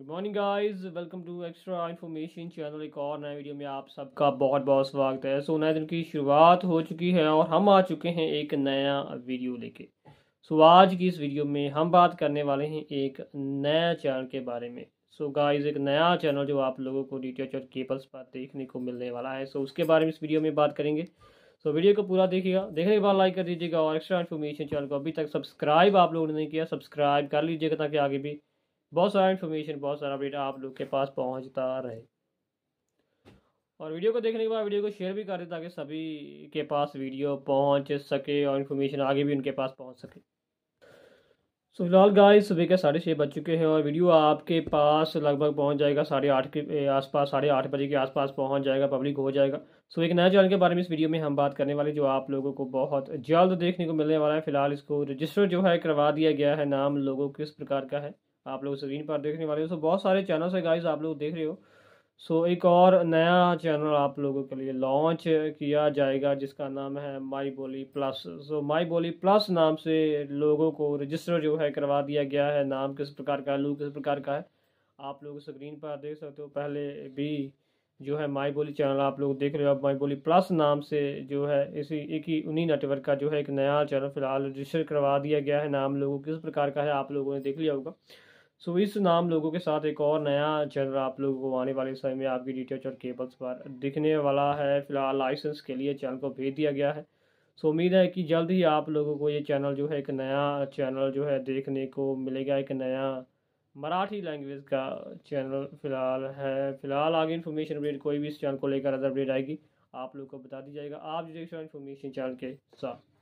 good morning guys welcome to extra information channel एक और नए वीडियो में आप सबका बहुत बहुत स्वागत है सो नए दिन की शुरुआत हो चुकी है और हम आ चुके हैं एक नया वीडियो लेके सो so, आज की इस वीडियो में हम बात करने वाले हैं एक नया चैनल के बारे में सो so, गाइज एक नया चैनल जो आप लोगों को रिटर्च और केबल्स पर देखने को मिलने वाला है सो so, उसके बारे में इस वीडियो में बात करेंगे सो वीडियो को पूरा देखिएगा देखने के बाद लाइक कर दीजिएगा और एक्स्ट्रा इन्फॉर्मेशन चैनल को अभी तक सब्सक्राइब आप लोगों ने नहीं किया सब्सक्राइब कर लीजिएगा ताकि आगे भी बहुत सारा इन्फॉर्मेशन बहुत सारा अपडेट आप लोग के पास पहुँचता रहे और वीडियो को देखने के बाद वीडियो को शेयर भी करें ताकि सभी के पास वीडियो पहुंच सके और इन्फॉर्मेशन आगे भी उनके पास पहुंच सके सो फिलहाल गाइस सुबह के साढ़े छः बज चुके हैं और वीडियो आपके पास लगभग पहुंच जाएगा साढ़े आठ के आसपास साढ़े आठ बजे के आसपास पहुंच जाएगा पब्लिक हो जाएगा सो एक नया चैनल के बारे में इस वीडियो में हम बात करने वाले जो आप लोगों को बहुत जल्द देखने को मिलने वाला है फिलहाल इसको रजिस्टर जो है करवा दिया गया है नाम लोगों किस प्रकार का है आप लोग स्क्रीन पर देखने वाले हो सो बहुत सारे चैनल्स है गाइज आप लोग देख रहे हो सो एक और नया चैनल आप लोगों के लिए लॉन्च किया जाएगा जिसका नाम है माई बोली प्लस सो माई बोली प्लस नाम से लोगों को रजिस्टर जो है करवा दिया गया है नाम किस प्रकार का है लू किस प्रकार का है आप लोग स्क्रीन पर देख सकते हो पहले भी जो है माई बोली चैनल आप लोग देख रहे हो अब माई बोली प्लस नाम से जो है इसी एक ही उन्हीं नेटवर्क का जो है एक नया चैनल फिलहाल रजिस्टर करवा दिया गया है नाम लोगों किस प्रकार का है आप लोगों ने देख लिया होगा सो इस नाम लोगों के साथ एक और नया चैनल आप लोगों को आने वाले समय में आपकी डिटेल्स और केबल्स पर दिखने वाला है फिलहाल लाइसेंस के लिए चैनल को भेज दिया गया है सो उम्मीद है कि जल्द ही आप लोगों को ये चैनल जो है एक नया चैनल जो है देखने को मिलेगा एक नया मराठी लैंग्वेज का चैनल फिलहाल है फिलहाल आगे इन्फॉर्मेशन अपडेट कोई भी इस चैनल को लेकर अदर अपडेट आएगी आप लोग को बता दी जाएगा आप जो इन्फॉर्मेशन चैनल के साथ